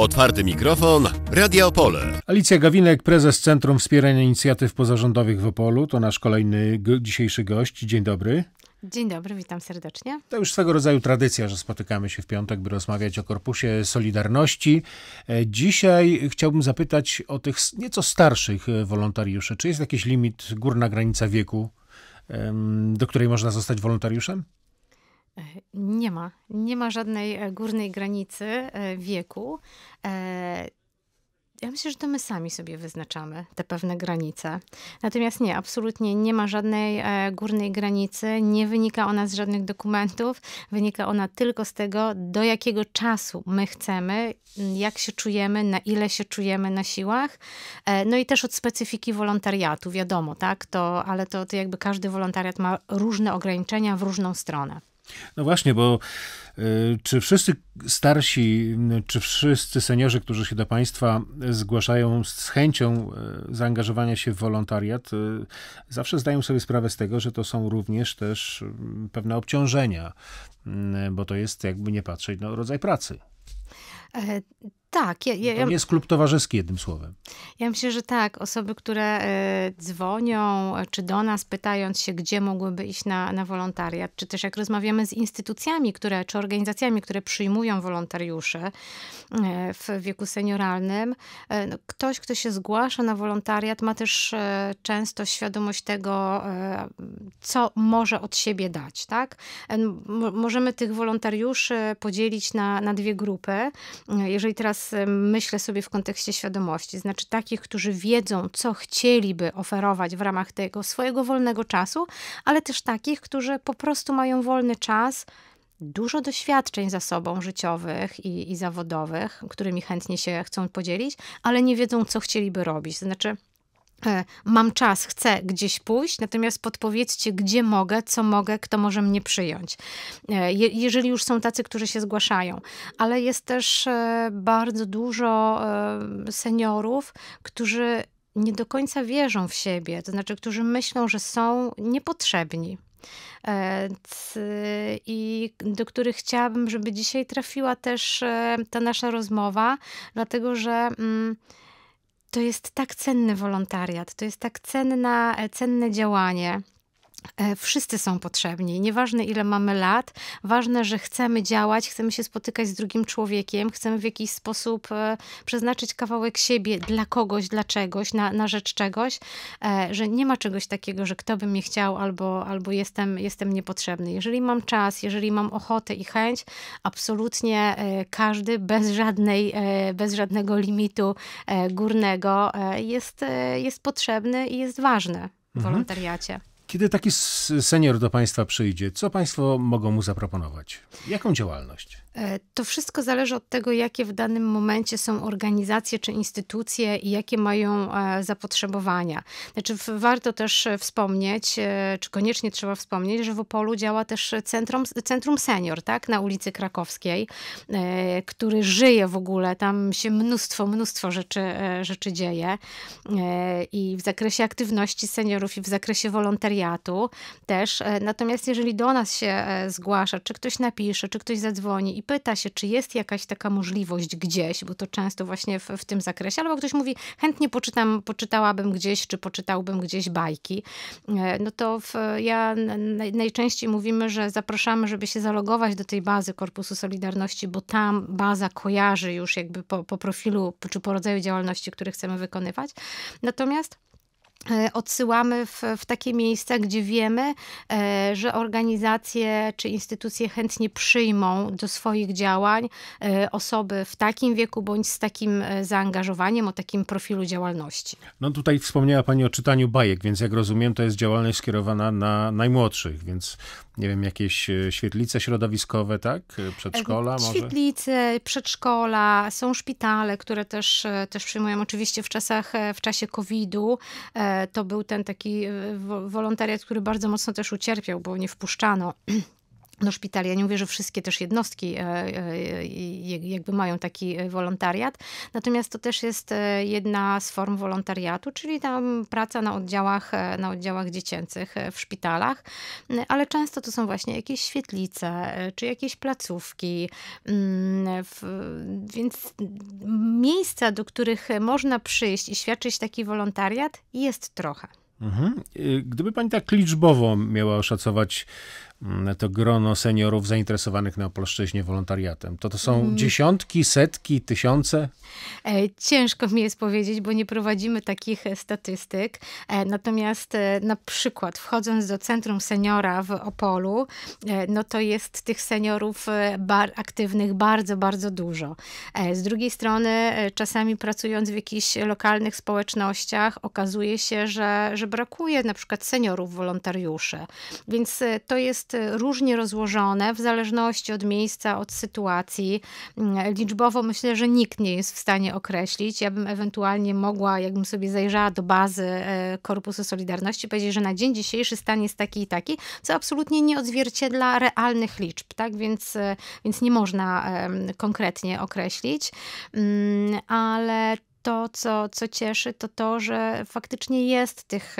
Otwarty mikrofon, Radio Opole. Alicja Gawinek, prezes Centrum Wspierania Inicjatyw Pozarządowych w Opolu, to nasz kolejny dzisiejszy gość. Dzień dobry. Dzień dobry, witam serdecznie. To już swego rodzaju tradycja, że spotykamy się w piątek, by rozmawiać o Korpusie Solidarności. E, dzisiaj chciałbym zapytać o tych nieco starszych e, wolontariuszy. Czy jest jakiś limit, górna granica wieku, do której można zostać wolontariuszem? E, nie ma. Nie ma żadnej e, górnej granicy e, wieku. Ja myślę, że to my sami sobie wyznaczamy te pewne granice. Natomiast nie, absolutnie nie ma żadnej górnej granicy, nie wynika ona z żadnych dokumentów, wynika ona tylko z tego, do jakiego czasu my chcemy, jak się czujemy, na ile się czujemy na siłach. no i też od specyfiki wolontariatu, wiadomo, tak? To, ale to, to jakby każdy wolontariat ma różne ograniczenia w różną stronę. No właśnie, bo y, czy wszyscy starsi, y, czy wszyscy seniorzy, którzy się do Państwa zgłaszają z chęcią y, zaangażowania się w wolontariat, zawsze zdają sobie sprawę z tego, że to są również też pewne obciążenia, bo to jest jakby nie patrzeć, no, rodzaj pracy. E, tak. Ja, ja, no to jest klub towarzyski, jednym słowem. Ja myślę, że tak. Osoby, które e, dzwonią e, czy do nas, pytając się, gdzie mogłyby iść na, na wolontariat, czy też jak rozmawiamy z instytucjami, które, czy organizacjami, które przyjmują wolontariuszy e, w wieku senioralnym, no, ktoś, kto się zgłasza na wolontariat, ma też często świadomość tego, co może od siebie dać. Tak? Możemy tych wolontariuszy podzielić na, na dwie grupy. Jeżeli teraz teraz y, myślę sobie w kontekście świadomości, znaczy takich, którzy wiedzą, co chcieliby oferować w ramach tego swojego wolnego czasu, ale też takich, którzy po prostu mają wolny czas, dużo doświadczeń za sobą życiowych i, i zawodowych, którymi chętnie się chcą podzielić, ale nie wiedzą, co chcieliby robić. znaczy, E, mam czas, chcę gdzieś pójść, natomiast podpowiedzcie, gdzie mogę, co mogę, kto może mnie przyjąć. E, jeżeli już są tacy, którzy się zgłaszają, ale jest też e, bardzo dużo seniorów, którzy nie do końca wierzą w siebie, to znaczy, którzy myślą, że są niepotrzebni i do których chciałabym, żeby dzisiaj trafiła też ta nasza rozmowa, dlatego że mm, to jest tak cenny wolontariat, to jest tak cenna, e, cenne działanie. E, wszyscy są potrzebni, nieważne ile mamy lat, ważne, że chcemy działać, chcemy się spotykać z drugim człowiekiem, chcemy w jakiś sposób e, przeznaczyć kawałek siebie dla kogoś, dla czegoś, na, na rzecz czegoś, e, że nie ma czegoś takiego, że kto by mnie chciał albo, albo jestem, jestem niepotrzebny. Jeżeli mam czas, jeżeli mam ochotę i chęć, absolutnie każdy bez, żadnej, bez żadnego limitu górnego jest, jest potrzebny i jest ważny w mhm. wolontariacie. Kiedy taki senior do Państwa przyjdzie, co Państwo mogą mu zaproponować? Jaką działalność? E, to wszystko zależy od tego, jakie w danym momencie są organizacje czy instytucje i jakie mają e, zapotrzebowania. Znaczy, warto też wspomnieć, e, czy koniecznie trzeba wspomnieć, że w Opolu działa też Centrum, centrum Senior tak, na ulicy Krakowskiej, który żyje w ogóle. Tam się mnóstwo, mnóstwo rzeczy, rzeczy dzieje i w zakresie aktywności seniorów i w zakresie wolontariatu wolontariatu też. E, natomiast jeżeli do nas się e, zgłasza, czy ktoś napisze, czy ktoś zadzwoni i pyta się, czy jest jakaś taka możliwość gdzieś, bo to często właśnie w, w tym zakresie, albo ktoś mówi, chętnie poczytam, poczytałabym gdzieś, czy poczytałbym gdzieś bajki, e, no to w, ja najczęściej mówimy, że zapraszamy, żeby się zalogować do tej bazy Korpusu Solidarności, bo tam baza kojarzy już jakby po, po profilu, czy po rodzaju działalności, które chcemy wykonywać. Natomiast E, odsyłamy w, w, takie miejsca, gdzie wiemy, e, że organizacje czy instytucje chętnie przyjmą do swoich działań e, osoby w takim wieku bądź z takim zaangażowaniem, o takim profilu działalności. No tutaj wspomniała Pani o czytaniu bajek, więc jak rozumiem, to jest działalność skierowana na najmłodszych, więc nie wiem, jakieś świetlice środowiskowe, tak? Przedszkola może? Świetlice, przedszkola, są szpitale, które też, też przyjmują oczywiście w czasach, w czasie COVID-u E, to był ten taki e, wolontariat, który bardzo mocno też ucierpiał, bo nie wpuszczano do szpitali. Ja nie mówię, że wszystkie też jednostki e, e, jakby mają taki e, wolontariat, natomiast to też jest jedna z form wolontariatu, czyli tam praca na oddziałach, na oddziałach dziecięcych w szpitalach, ale często to są właśnie jakieś świetlice, czy jakieś placówki, mm, więc miejsca, do których można przyjść i świadczyć taki wolontariat jest trochę. Mhm. Y, gdyby pani tak liczbowo miała oszacować Mm, to grono seniorów zainteresowanych na Opolszczyźnie wolontariatem? To to są mm. dziesiątki, setki, tysiące? E, ciężko mi jest powiedzieć, bo nie prowadzimy takich e, statystyk. E, natomiast na przykład wchodząc do Centrum Seniora w Opolu, no to jest tych seniorów bar aktywnych bardzo, bardzo dużo. Z drugiej strony czasami pracując w jakichś lokalnych społecznościach okazuje się, że, że brakuje na przykład seniorów wolontariuszy. Więc to jest jest y, różnie rozłożone w zależności od miejsca, od sytuacji. Mm, liczbowo myślę, że nikt nie jest w stanie określić. Ja bym ewentualnie mogła, jakbym sobie zajrzała do bazy e, Korpusu Solidarności, powiedzieć, że na dzień dzisiejszy stan jest taki i taki, co absolutnie nie odzwierciedla realnych liczb, tak? Więc, e, więc nie można konkretnie określić, mm, ale to, co, co cieszy, to to, że faktycznie jest tych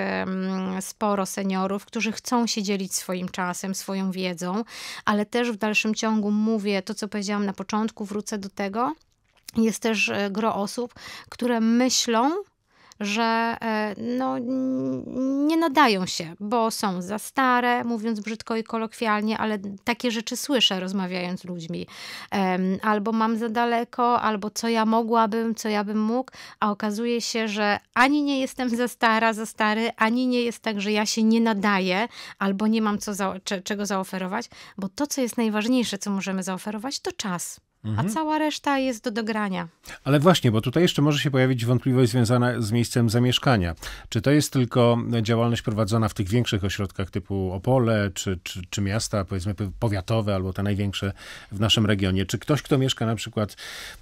sporo seniorów, którzy chcą się dzielić swoim czasem, swoją wiedzą, ale też w dalszym ciągu mówię to, co powiedziałam na początku, wrócę do tego. Jest też e, gro osób, które myślą, że e, no, nie nadają się, bo są za stare, mówiąc brzydko i kolokwialnie, ale takie rzeczy słyszę rozmawiając z ludźmi. Albo mam za daleko, albo co ja mogłabym, co ja bym mógł, a okazuje się, że ani nie jestem za stara, za stary, ani nie jest tak, że ja się nie nadaję, albo nie mam co za, czego zaoferować, bo to, co jest najważniejsze, co możemy zaoferować, to czas. A mhm. cała reszta jest do dogrania. Ale właśnie, bo tutaj jeszcze może się pojawić wątpliwość związana z miejscem zamieszkania. Czy to jest tylko działalność prowadzona w tych większych ośrodkach typu Opole, czy, czy, czy miasta, powiedzmy powiatowe, albo te największe w naszym regionie? Czy ktoś, kto mieszka na przykład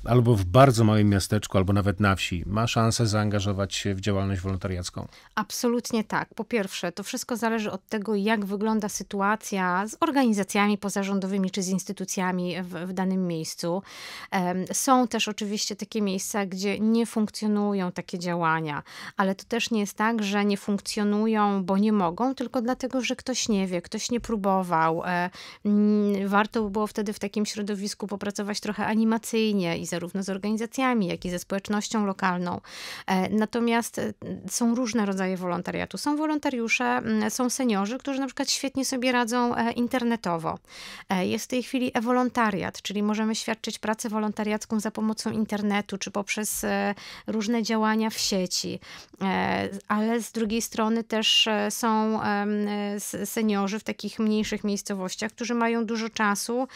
albo w bardzo małym miasteczku, albo nawet na wsi, ma szansę zaangażować się w działalność wolontariacką? Absolutnie tak. Po pierwsze, to wszystko zależy od tego, jak wygląda sytuacja z organizacjami pozarządowymi, czy z instytucjami w, w danym miejscu miejscu. Są też oczywiście takie miejsca, gdzie nie funkcjonują takie działania, ale to też nie jest tak, że nie funkcjonują, bo nie mogą, tylko dlatego, że ktoś nie wie, ktoś nie próbował. E, warto by było wtedy w takim środowisku popracować trochę animacyjnie i zarówno z organizacjami, jak i ze społecznością lokalną. E, natomiast e, są różne rodzaje wolontariatu. Są wolontariusze, są seniorzy, którzy na przykład świetnie sobie radzą internetowo. Jest w tej chwili e-wolontariat, czyli możemy świadczyć świadczyć pracę wolontariacką za pomocą internetu czy poprzez e, różne działania w sieci. E, ale z drugiej strony też e, są seniorzy w takich mniejszych miejscowościach, którzy mają dużo czasu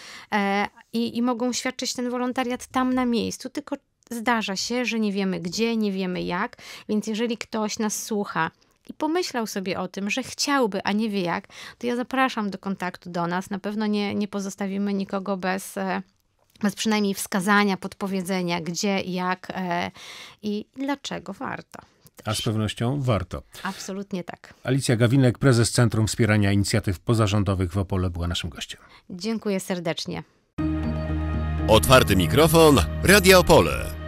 i, i mogą świadczyć ten wolontariat tam na miejscu, tylko Zdarza się, że nie wiemy gdzie, nie wiemy jak, więc jeżeli ktoś nas słucha i pomyślał sobie o tym, że chciałby, a nie wie jak, to ja zapraszam do kontaktu do nas. Na pewno nie, nie pozostawimy nikogo bez bez przynajmniej wskazania, podpowiedzenia, gdzie, jak e, i dlaczego warto. A z pewnością warto. Absolutnie tak. Alicja Gawinek, prezes Centrum Wspierania Inicjatyw Pozarządowych w Opole, była naszym gościem. Dziękuję serdecznie. Otwarty mikrofon, Radio Opole.